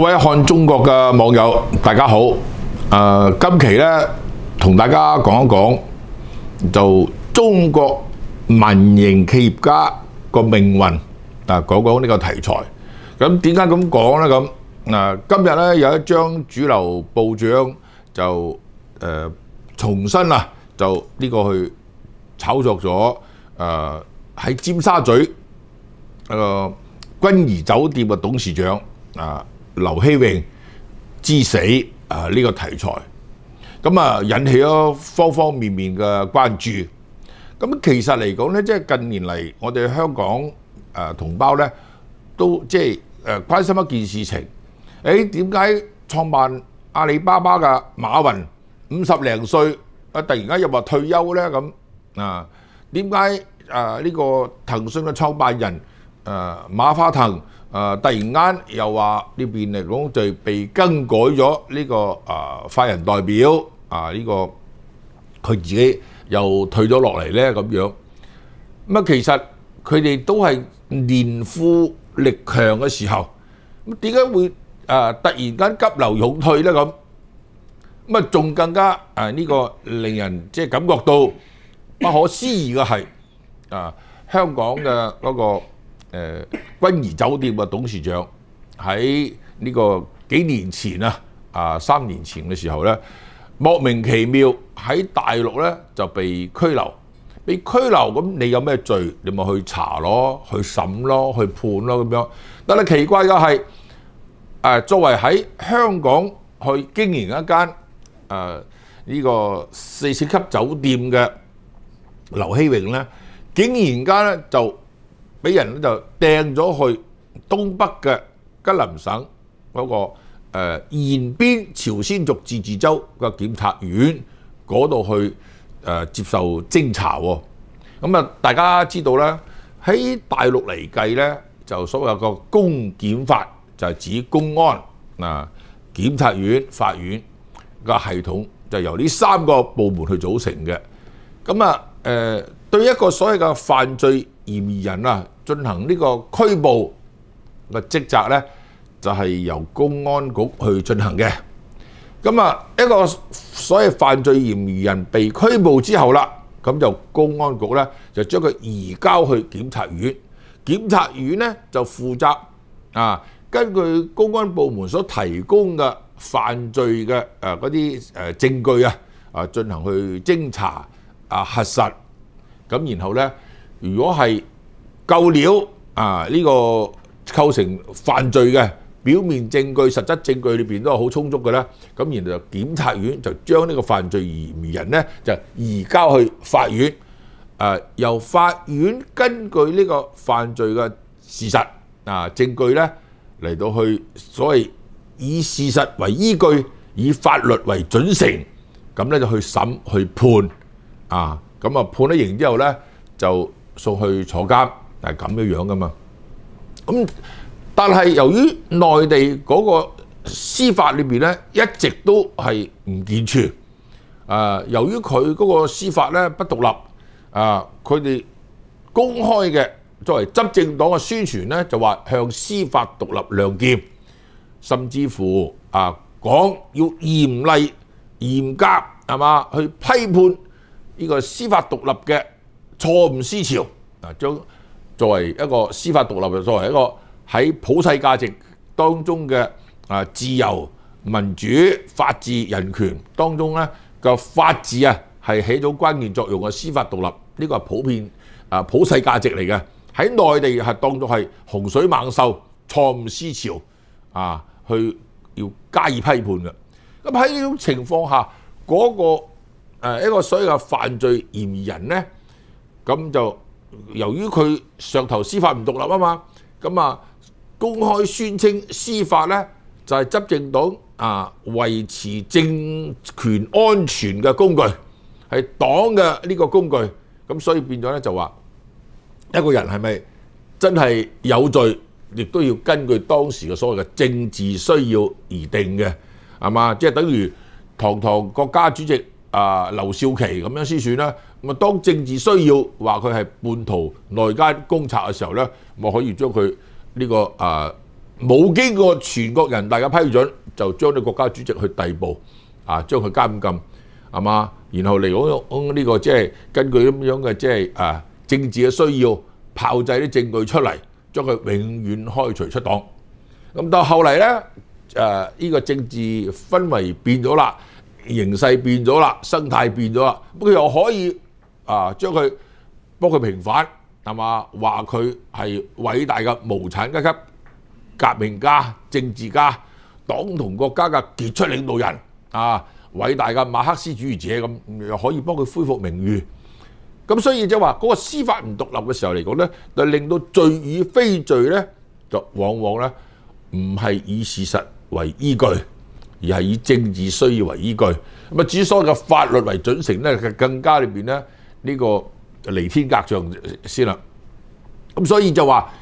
各位看中国嘅网友，大家好。诶，今期咧同大家讲一讲，就中国民营企业家个命运啊，讲讲呢个题材。咁点解咁讲咧？咁嗱，今日咧有一张主流报章就诶重新啊，就呢个去炒作咗诶喺尖沙咀一个君怡酒店嘅董事长啊。刘希荣之死啊！呢个题材咁啊，引起咗方方面面嘅关注。咁其实嚟讲咧，即系近年嚟，我哋香港诶同胞咧，都即系诶关心一件事情。诶，点解创办阿里巴巴嘅马云五十零岁啊，突然间又话退休咧？咁啊，点解诶呢个腾讯嘅创办人诶马化腾？誒突然間又話呢邊嚟講就被更改咗呢個誒法人代表啊呢個佢自己又退咗落嚟咧咁樣咁啊其實佢哋都係年富力強嘅時候，咁點解會誒突然間急流勇退咧咁？咁啊仲更加誒呢個令人即係感覺到不可思議嘅係啊香港嘅嗰個。誒君怡酒店嘅董事長喺呢個幾年前啊，啊三年前嘅時候咧，莫名其妙喺大陸咧就被拘留，被拘留咁你有咩罪？你咪去查咯，去審咯，去判咯咁樣。但係奇怪嘅係，誒作為喺香港去經營一間誒呢個四星級酒店嘅劉希榮咧，竟然間咧就。俾人就掟咗去東北嘅吉林省嗰個誒沿邊朝鮮族自治州嘅檢察院嗰度去誒接受偵查喎。咁啊，大家知道咧喺大陸嚟計咧，就所謂個公檢法就係指公安嗱、檢察院、法院嘅系統，就由呢三個部門去組成嘅。咁啊誒，對一個所謂嘅犯罪。嫌疑人啊，進行呢個拘捕嘅職責咧，就係由公安局去進行嘅。咁啊，一個所謂犯罪嫌疑人被拘捕之後啦，咁就公安局咧就將佢移交去檢察院，檢察院咧就負責啊，根據公安部門所提供嘅犯罪嘅誒嗰啲誒證據啊啊進行去偵查啊核實，咁然後咧。如果係夠料啊，呢個構成犯罪嘅表面證據、實質證據裏邊都係好充足嘅咧，咁然後檢察院就將呢個犯罪嫌疑人咧就移交去法院，誒由法院根據呢個犯罪嘅事實啊證據咧嚟到去所謂以事實為依據、以法律為準繩，咁咧就去審去判，啊咁啊判咗刑之後咧就。送去坐監係咁嘅樣噶嘛？咁但係由於內地嗰個司法裏邊咧一直都係唔健全，啊由於佢嗰個司法咧不獨立，啊佢哋公開嘅作為執政黨嘅宣傳咧就話向司法獨立亮劍，甚至乎啊講要嚴厲嚴格係嘛去批判呢個司法獨立嘅。錯誤思潮啊，將作為一個司法獨立，作為一個喺普世價值當中嘅啊自由、民主、法治、人權當中咧嘅法治啊，係起到關鍵作用嘅司法獨立呢個係普遍啊普世價值嚟嘅。喺內地係當作係洪水猛獸、錯誤思潮啊，去要加以批判嘅。咁喺呢種情況下，嗰個誒一個所有嘅犯罪嫌疑人咧。咁就由於佢上頭司法唔獨立啊嘛，咁啊公開宣稱司法咧就係執政黨啊維持政權安全嘅工具，係黨嘅呢個工具，咁所以變咗咧就話一個人係咪真係有罪，亦都要根據當時嘅所謂嘅政治需要而定嘅，係嘛？即係等於堂堂國家主席。啊，劉少奇咁樣先算啦。咁啊當政治需要話佢係叛徒、內奸、公賊嘅時候咧，我可以將佢呢個啊冇經過全國人大嘅批准，就將啲國家主席去逮捕，啊將佢監禁，係嘛，然後嚟講呢個即係根據咁樣嘅即係啊政治嘅需要，炮製啲證據出嚟，將佢永遠開除出黨。咁到後嚟咧，誒呢個政治氛圍變咗啦。形勢變咗啦，生態變咗啦，咁佢又可以啊將佢幫佢平反係嘛？話佢係偉大嘅無產階級革命家、政治家、黨同國家嘅傑出領導人啊！偉大嘅馬克思主義者咁又可以幫佢恢復名譽。咁所以即話嗰個司法唔獨立嘅時候嚟講咧，就令到罪與非罪咧，就往往咧唔係以事實為依據。而係以政治需要為依據，咁啊，以所謂嘅法律為準繩咧，更加裏邊咧呢個離天格象先啦。咁所以就話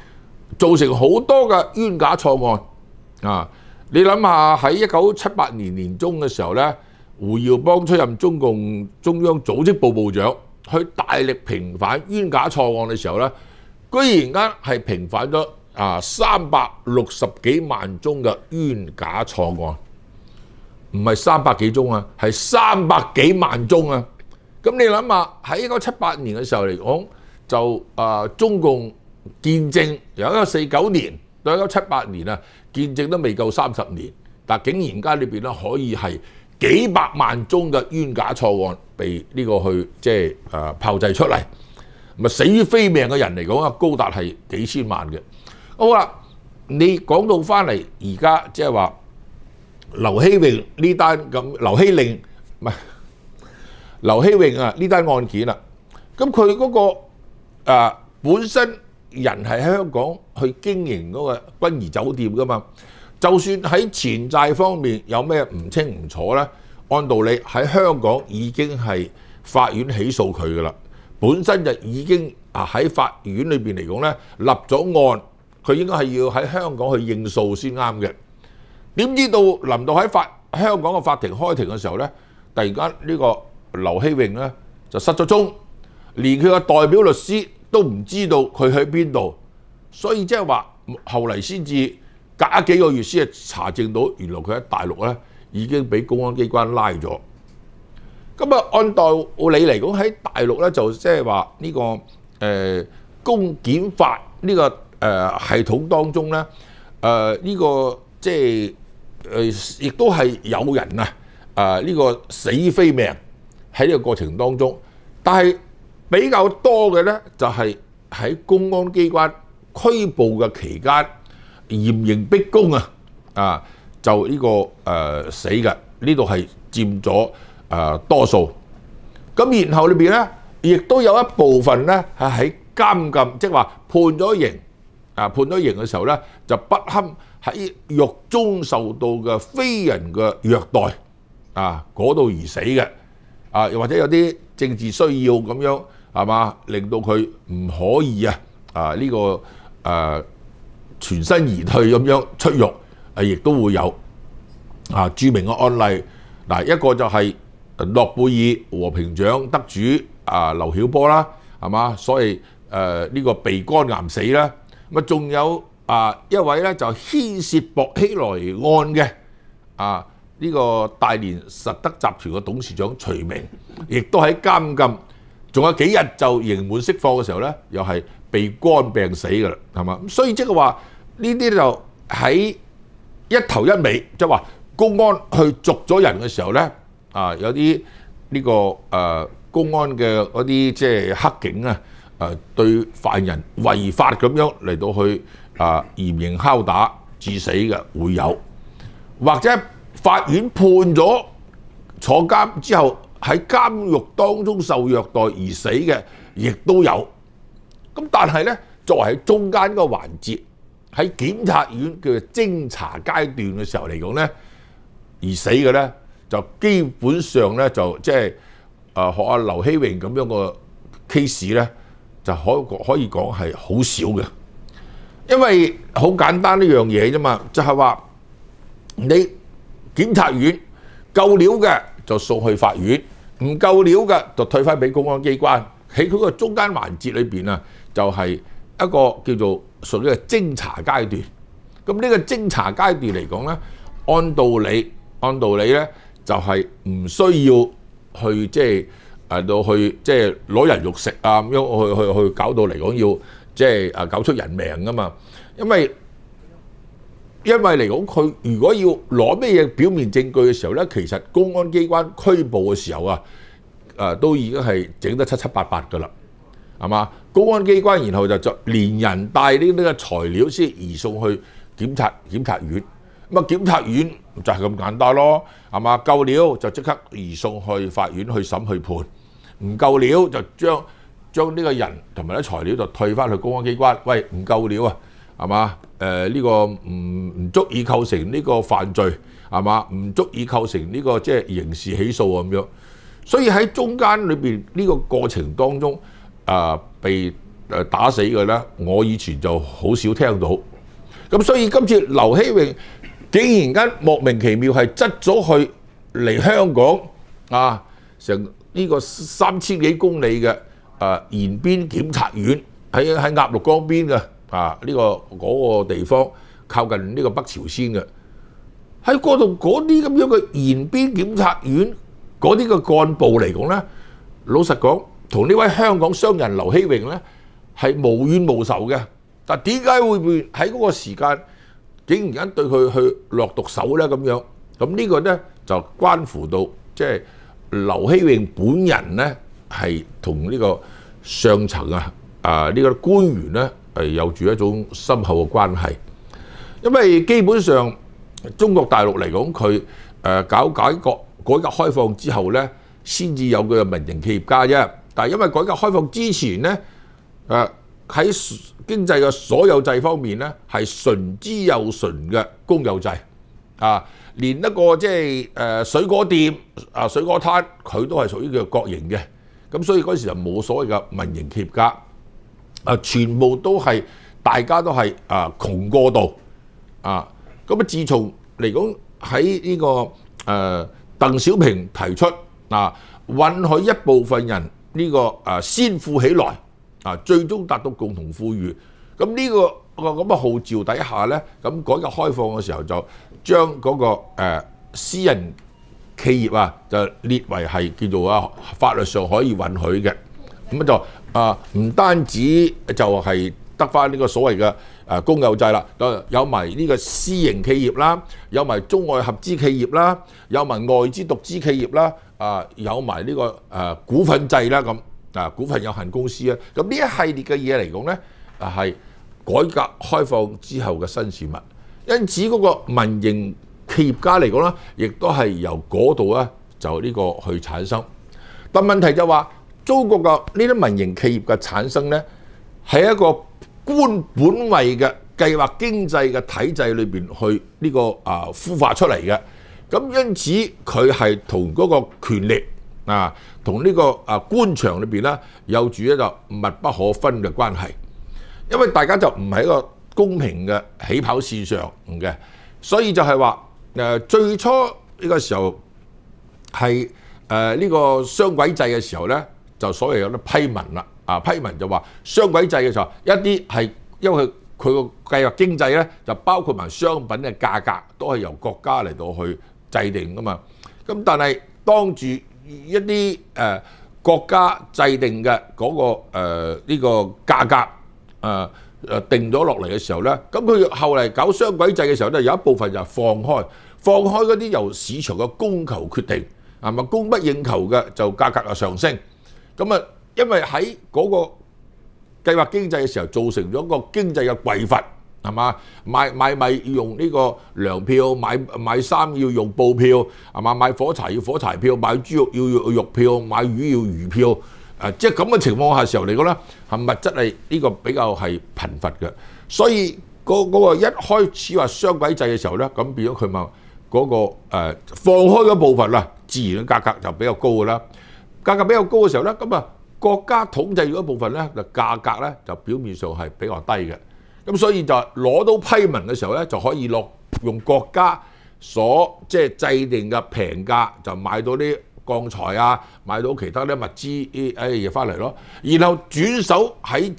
造成好多嘅冤假錯案啊！你諗下喺一九七八年年中嘅時候咧，胡耀邦出任中共中央組織部部長，去大力平反冤假錯案嘅時候咧，居然啱係平反咗啊三百六十幾萬宗嘅冤假錯案。唔係三百幾宗啊，係三百幾萬宗啊！咁你諗下喺一九七八年嘅時候嚟講，就啊中共建政由一九四九年到一九七八年啊，建政都未夠三十年，但竟然間裏邊咧可以係幾百萬宗嘅冤假錯案被呢個去即係啊炮製出嚟，咪死於非命嘅人嚟講啊，高達係幾千萬嘅。好啦，你講到翻嚟而家即係話。刘希荣呢单咁刘希令唔系刘希荣啊呢单案件啦，咁佢嗰个啊本身人系香港去经营嗰个君怡酒店噶嘛，就算喺前债方面有咩唔清唔楚咧，按道理喺香港已经系法院起诉佢噶啦，本身就已经啊喺法院里边嚟讲咧立咗案，佢应该系要喺香港去應訴先啱嘅。點知道臨到喺法香港嘅法庭開庭嘅時候咧，突然間呢個劉希永咧就失咗蹤，連佢嘅代表律師都唔知道佢喺邊度，所以即係話後嚟先至隔幾個月先係查證到，原來佢喺大陸咧已經俾公安機關拉咗。咁啊，按道理嚟講喺大陸咧就即係話呢個誒公檢法呢個誒系統當中咧，誒呢個即係。誒亦都係有人啊！啊呢個死非命喺呢個過程當中，但係比較多嘅咧就係喺公安機關拘捕嘅期間嚴刑逼供啊！啊就呢個誒死嘅呢度係佔咗誒多數。咁然後裏邊咧亦都有一部分咧係喺監禁，即係話判咗刑啊判咗刑嘅時候咧就不堪。喺獄中受到嘅非人嘅虐待啊，嗰度而死嘅啊，又或者有啲政治需要咁樣係嘛，令到佢唔可以啊啊呢個誒全身而退咁樣出獄啊，亦都會有啊著名嘅案例嗱，一個就係諾貝爾和平獎得主啊劉曉波啦，係嘛，所以誒呢個鼻肝癌死啦，咁啊仲有。啊！一位咧就牽涉薄熙來案嘅啊，呢個大連實德集團嘅董事長徐明，亦都喺監禁，仲有幾日就刑滿釋放嘅時候咧，又係被肝病死噶啦，係嘛？所以即係話呢啲就喺一頭一尾，即係話公安去捉咗人嘅時候咧，啊有啲呢個誒公安嘅嗰啲即係黑警啊，誒對犯人違法咁樣嚟到去。啊！嚴刑敲打致死嘅會有，或者法院判咗坐監之後喺監獄當中受虐待而死嘅，亦都有。咁但係咧，作為喺中間個環節喺檢察院嘅偵查階段嘅時候嚟講咧，而死嘅咧就基本上咧就即係啊學阿劉希榮咁樣個 case 咧，就可可以講係好少嘅。因為好簡單呢樣嘢啫嘛，就係話你檢察院夠料嘅就送去法院，唔夠料嘅就退翻俾公安機關。喺佢個中間環節裏邊啊，就係一個叫做屬於個偵查階段。咁呢個偵查階段嚟講咧，按道理按道理咧，就係唔需要去即係誒到去即係攞人肉食啊咁樣去去去搞到嚟講要。即係啊，搞出人命噶嘛，因為因為嚟講，佢如果要攞咩嘢表面證據嘅時候咧，其實公安機關拘捕嘅時候啊，誒都已經係整得七七八八噶啦，係嘛？公安機關然後就就連人帶呢啲嘅材料先移送去檢察檢察院，咁啊檢察院就係咁簡單咯，係嘛？夠料就即刻移送去法院去審去判，唔夠料就將。將呢個人同埋啲材料就退翻去公安機關，喂，唔夠料啊，係嘛？誒呢個唔唔足以構成呢個犯罪，係嘛？唔足以構成呢個即係刑事起訴啊咁樣。所以喺中間裏邊呢個過程當中，誒被誒打死嘅咧，我以前就好少聽到。咁所以今次劉希榮竟然間莫名其妙係執咗去嚟香港啊，成呢個三千幾公里嘅。誒延邊檢察院喺喺鴨綠江邊嘅啊呢個嗰個地方靠近呢個北朝鮮嘅喺嗰度嗰啲咁樣嘅延邊檢察院嗰啲嘅幹部嚟講咧，老實講同呢位香港商人劉希榮咧係無冤無仇嘅，但點解會喺嗰個時間竟然間對佢去落毒手咧咁樣？咁呢個咧就關乎到即係劉希榮本人咧。係同呢個上層啊啊呢個官員咧係有住一種深厚嘅關係，因為基本上中國大陸嚟講，佢誒搞改革、改革開放之後咧，先至有嘅民營企業家啫。但係因為改革開放之前咧，誒喺經濟嘅所有制方面咧，係純之又純嘅公有制啊，連一個即係誒水果店啊水果攤，佢都係屬於叫國營嘅。咁所以嗰時就冇所謂嘅民營企業家，啊，全部都係大家都係啊窮過度，啊，咁啊，自從嚟講喺呢個誒鄧小平提出啊，允許一部分人呢個誒先富起來，啊，最終達到共同富裕，咁呢個個咁嘅號召底下咧，咁改革開放嘅時候就將嗰個誒私人。企業啊，就列為係叫做啊法律上可以允許嘅，咁就啊唔單止就係得翻呢個所謂嘅誒公有制啦，有埋呢個私營企業啦，有埋中外合資企業啦，有埋外資獨資企業啦，啊有埋呢個誒股份制啦，咁啊股份有限公司啊，咁呢一系列嘅嘢嚟講咧，啊係改革開放之後嘅新事物，因此嗰個民營。企業家嚟講啦，亦都係由嗰度咧就呢個去產生。但問題就話，中國嘅呢啲民營企業嘅產生咧，係一個官本位嘅計劃經濟嘅體制裏邊去呢個啊孵化出嚟嘅。咁因此佢係同嗰個權力啊，同呢個啊官場裏邊咧有住一個密不可分嘅關係。因為大家就唔係一個公平嘅起跑線上嘅，所以就係話。誒最初呢個時候係誒呢個雙軌制嘅時候咧，就所謂有啲批文啦，啊批文就話雙軌制嘅時候，一啲係因為佢個計劃經濟咧，就包括埋商品嘅價格都係由國家嚟到去制定噶嘛。咁但係當住一啲誒國家制定嘅嗰個誒呢個價格誒誒定咗落嚟嘅時候咧，咁佢後嚟搞雙軌制嘅時候咧，有一部分就放開。放開嗰啲由市場嘅供求決定，係咪供不應求嘅就價格就上升。咁啊，因為喺嗰個計劃經濟嘅時候造成咗個經濟嘅饑乏，係嘛？買買米要用呢個糧票，買買衫要用布票，係嘛？買火柴要火柴票，買豬肉要肉肉票，買魚要魚票。啊，即係咁嘅情況下時候嚟講咧，係物質係呢個比較係貧乏嘅，所以嗰嗰個一開始話雙軌制嘅時候咧，咁變咗佢咪？嗰個放開嗰部分啦，自然嘅價格就比較高㗎啦。價格比較高嘅時候咧，咁啊國家統制咗部分咧，就價格咧就表面上係比較低嘅。咁所以就攞到批文嘅時候咧，就可以落用國家所即係制定嘅平價，就買到啲鋼材啊，買到其他啲物資誒嘢翻嚟咯。然後轉手喺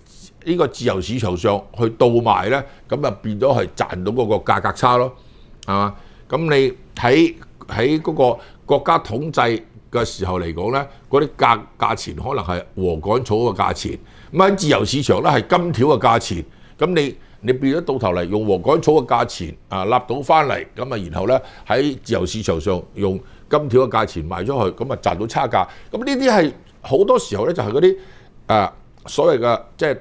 呢個自由市場上去倒賣咧，咁啊變咗係賺到嗰個價格差咯，係嘛？咁你喺喺嗰個國家統制嘅時候嚟講咧，嗰啲價價錢可能係禾杆草嘅價錢，咁喺自由市場咧係金條嘅價錢。咁你你變咗到頭嚟用禾杆草嘅價錢啊納到翻嚟，咁啊然後咧喺自由市場上用金條嘅價錢賣咗去，咁啊賺到差價。咁呢啲係好多時候咧就係嗰啲啊所謂嘅即係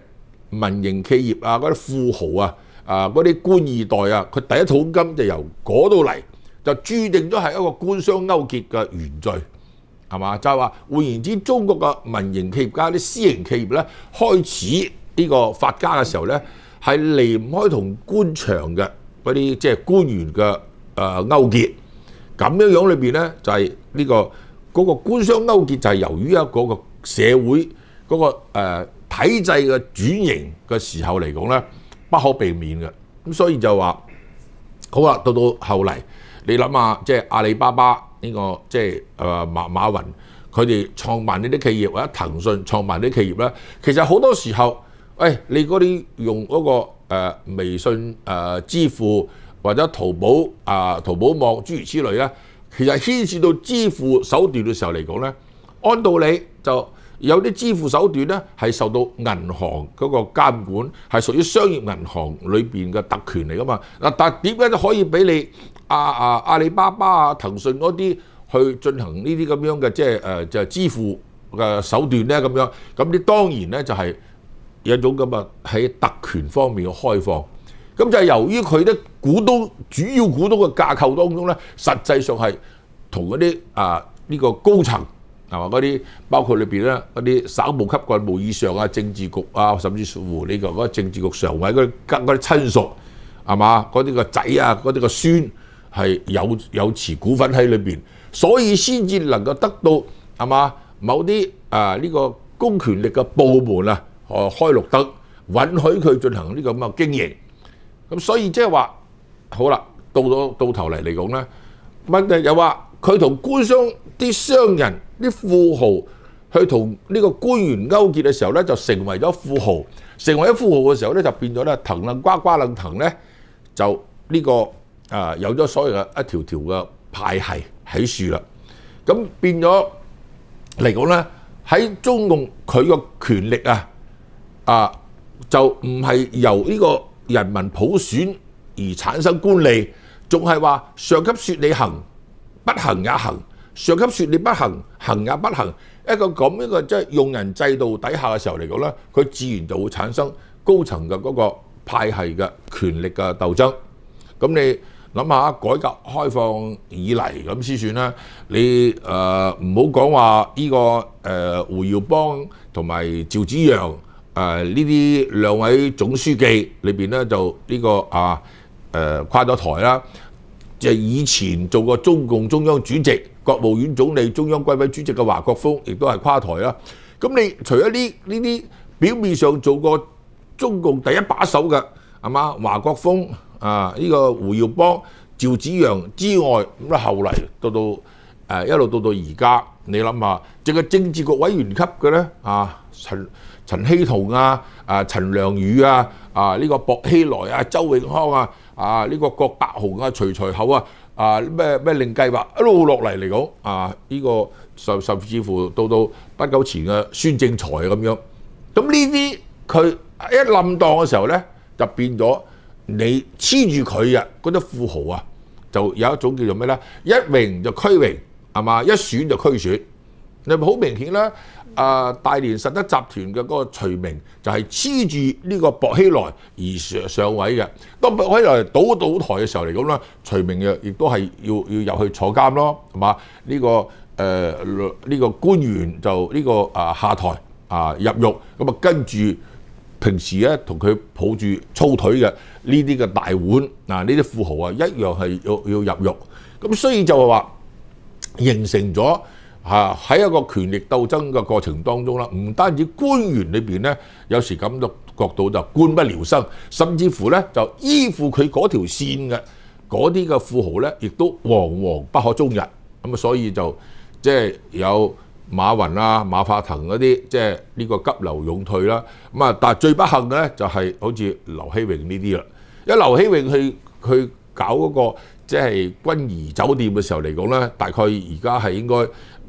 民營企業啊嗰啲富豪啊。啊！嗰啲官二代啊，佢第一桶金就由嗰度嚟，就注定咗係一個官商勾結嘅原罪，係嘛？就係話換言之，中國嘅民營企業家、啲私營企業咧，開始呢個發家嘅時候咧，係離唔開同官場嘅嗰啲即係官員嘅誒勾結，咁樣樣裏邊咧就係呢個嗰個官商勾結，就係由於一個個社會嗰個誒體制嘅轉型嘅時候嚟講咧。不可避免嘅，咁所以就話好啦，到到後嚟你諗下，即係阿里巴巴呢個即係誒馬馬雲佢哋創辦呢啲企業，或者騰訊創辦啲企業咧，其實好多時候，喂，你嗰啲用嗰個微信誒支付或者淘寶啊淘寶網諸如此類咧，其實牽涉到支付手段嘅時候嚟講咧，按道理就。有啲支付手段咧係受到銀行嗰個監管，係屬於商業銀行裏邊嘅特權嚟噶嘛？嗱，但點解都可以俾你阿阿阿里巴巴啊、騰訊嗰啲去進行呢啲咁樣嘅即係誒就支付嘅手段咧？咁樣咁你當然咧就係有一種咁啊喺特權方面嘅開放。咁就係由於佢啲股東主要股東嘅架構當中咧，實際上係同嗰啲啊呢個高層。嗱，嗰啲包括裏邊咧，嗰啲省部級幹部以上啊，政治局啊，甚至乎呢個嗰政治局常委嗰啲親啲親屬，係嘛？嗰啲個仔啊，嗰啲個孫係有有持股份喺裏邊，所以先至能夠得到係嘛？某啲啊呢個公權力嘅部門啊，開綠燈，允許佢進行呢咁嘅經營。咁所以即係話，好啦，到到頭嚟嚟講咧，問又話佢同官商啲商人。啲富豪去同呢個官員勾結嘅時候咧，就成為咗富豪。成為咗富豪嘅時候咧，就變咗咧騰楞呱呱楞騰咧，就呢個啊有咗所謂嘅一條條嘅派系喺樹啦。咁變咗嚟講咧，喺中共佢個權力啊啊，就唔係由呢個人民普選而產生官吏，仲係話上級説你行不行也行。上級說你不行，行也不行，一個咁一個即係用人制度底下嘅時候嚟講咧，佢自然就會產生高層嘅嗰個派系嘅權力嘅鬥爭。咁你諗下，改革開放以嚟咁先算啦。你誒唔好講話呢個誒胡耀邦同埋趙紫陽誒呢啲兩位總書記裏邊咧，就呢個啊誒跨咗台啦。就以前做過中共中央主席、國務院總理、中央軍委主席嘅華國鋒，亦都係跨台啦。咁你除咗呢呢啲表面上做過中共第一把手嘅阿嘛華國鋒啊，呢個胡耀邦、趙子陽之外，咁啊後嚟到到誒一路到到而家，你諗下，淨係政治局委員級嘅咧啊，陳陳希同啊，啊陳良宇啊，啊呢個薄熙來啊，周永康啊。啊！呢個郭百豪啊，徐才厚啊，啊咩咩令計劃一路落嚟嚟講，啊呢個甚甚至乎到到不久前嘅孫正才咁樣，咁呢啲佢一冧檔嘅時候咧，就變咗你黐住佢啊嗰啲富豪啊，就有一種叫做咩咧，一榮就區榮係嘛，一選就區選，你咪好明顯啦。啊！大連實德集團嘅嗰個徐明就係黐住呢個薄熙來而上上位嘅。當薄熙來倒倒台嘅時候嚟咁咧，徐明嘅亦都係要要入去坐監咯，係嘛？呢個誒呢個官員就呢個啊下台啊入獄。咁啊跟住平時咧同佢抱住粗腿嘅呢啲嘅大腕嗱，呢啲富豪啊一樣係要要入獄。咁所以就係話形成咗。嚇喺一個權力鬥爭嘅過程當中啦，唔單止官員裏邊咧，有時感到覺到就官不聊生，甚至乎咧就依附佢嗰條線嘅嗰啲嘅富豪咧，亦都惶惶不可終日。咁啊，所以就即係有馬雲啊、馬化騰嗰啲，即係呢個急流勇退啦。咁啊，但係最不幸嘅咧就係好似劉希榮呢啲啦，因劉希榮去去搞嗰個即係君怡酒店嘅時候嚟講咧，大概而家係應該。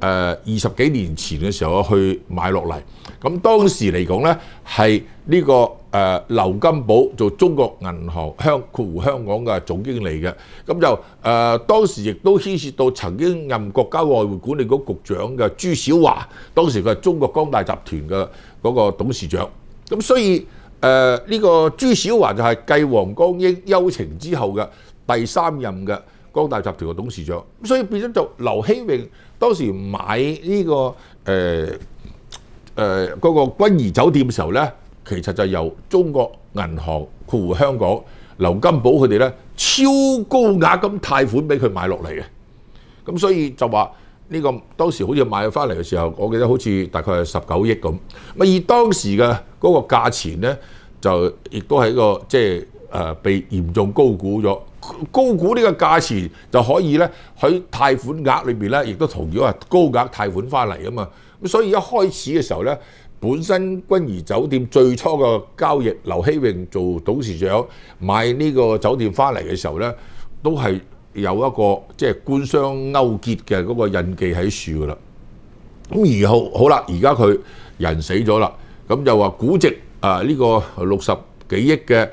誒二十幾年前嘅時候去買落嚟，咁當時嚟講咧係呢個誒劉金寶做中國銀行香括護香港嘅總經理嘅，咁就誒當時亦都牽涉到曾經任國家外匯管理局局長嘅朱小華，當時佢係中國光大集團嘅嗰個董事長，咁所以誒呢個朱小華就係繼王光英休情之後嘅第三任嘅光大集團嘅董事長，所以變咗做劉希榮。當時買呢個誒誒嗰個君怡酒店嘅時候咧，其實就由中國銀行、括湖香港、劉金寶佢哋咧超高額金貸款俾佢買落嚟嘅。咁所以就話呢個當時好似買翻嚟嘅時候，我記得好似大概係十九億咁。咪以當時嘅嗰個價錢咧，就亦都係一個即係。誒被嚴重高估咗，高估呢個價錢就可以咧，喺貸款額裏面咧，亦都同樣係高額貸款翻嚟啊嘛。咁所以一開始嘅時候咧，本身君怡酒店最初嘅交易，劉希榮做董事長買呢個酒店翻嚟嘅時候咧，都係有一個即係官商勾結嘅嗰個印記喺樹㗎啦。咁而後好啦，而家佢人死咗啦，咁就話估值啊呢個六十幾億嘅。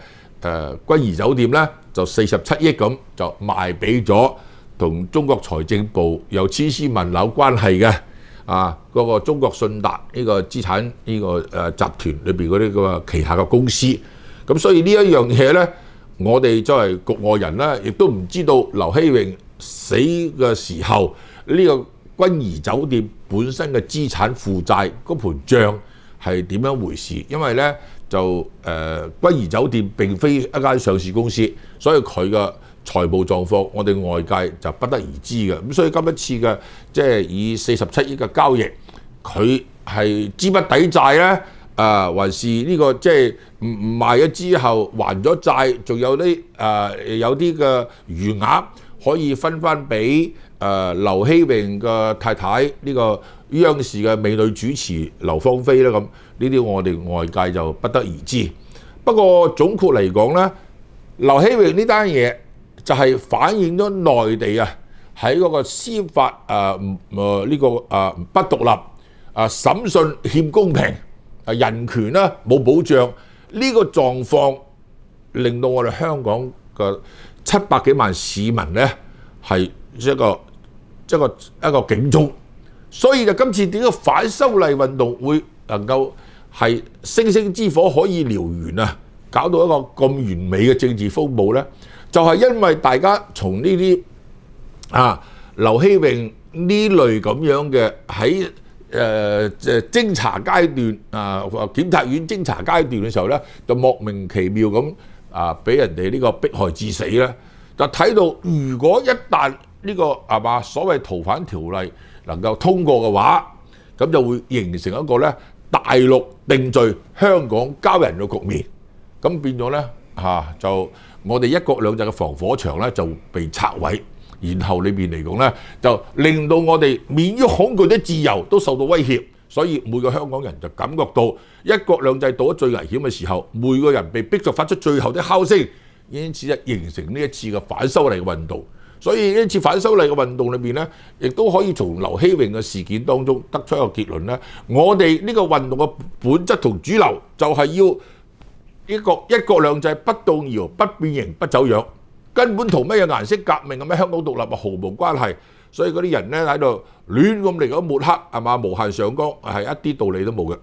誒君怡酒店咧就四十七億咁就賣俾咗同中國財政部有千絲萬縷關係嘅啊嗰個中國信達呢個資產呢個誒集團裏邊嗰啲咁旗下嘅公司，咁所以呢一樣嘢咧，我哋作為局外人咧，亦都唔知道劉希榮死嘅時候呢個君怡酒店本身嘅資產負債嗰盤帳係點樣回事，因為咧。就誒，君怡酒店並非一間上市公司，所以佢嘅財務狀況，我哋外界就不得而知嘅。咁所以今一次嘅即係以四十七億嘅交易，佢係資不抵債咧？啊，還是呢個即係唔唔賣咗之後還咗債，仲有啲誒有啲嘅餘額可以分翻俾誒劉希榮嘅太太呢個央視嘅美女主持劉芳菲咧咁。呢啲我哋外界就不得而知。不過總括嚟講咧，劉希榮呢單嘢就係反映咗內地啊喺嗰個司法誒誒呢個誒不獨立、誒審訊欠公平、誒人權啦冇保障呢個狀況，令到我哋香港嘅七百幾萬市民咧係一個一個一個警鐘。所以就今次點解反修例運動會能夠？係星星之火可以燎原啊！搞到一個咁完美嘅政治風暴呢，就係因為大家從呢啲啊劉希榮呢類咁樣嘅喺誒偵查階段啊檢察院偵查階段嘅時候呢，就莫名其妙咁啊俾人哋呢個迫害致死呢。就睇到如果一旦呢個係嘛所謂逃犯條例能夠通過嘅話，咁就會形成一個咧。大陸定罪香港交人嘅局面，咁變咗咧就我哋一國兩制嘅防火牆咧就被拆毀，然後裏面嚟講咧就令到我哋免於恐懼的自由都受到威脅，所以每個香港人就感覺到一國兩制到咗最危險嘅時候，每個人被逼著發出最後的敲聲，因此形成呢一次嘅反修例運動。所以呢次反修例嘅運動裏面呢，亦都可以從劉希榮嘅事件當中得出一個結論呢我哋呢個運動嘅本質同主流就係要一國一國兩制不動搖、不變形、不走樣，根本同乜嘢顏色革命、乜香港獨立啊毫無關係。所以嗰啲人呢，喺度亂咁嚟講抹黑係嘛無限上綱，係一啲道理都冇嘅。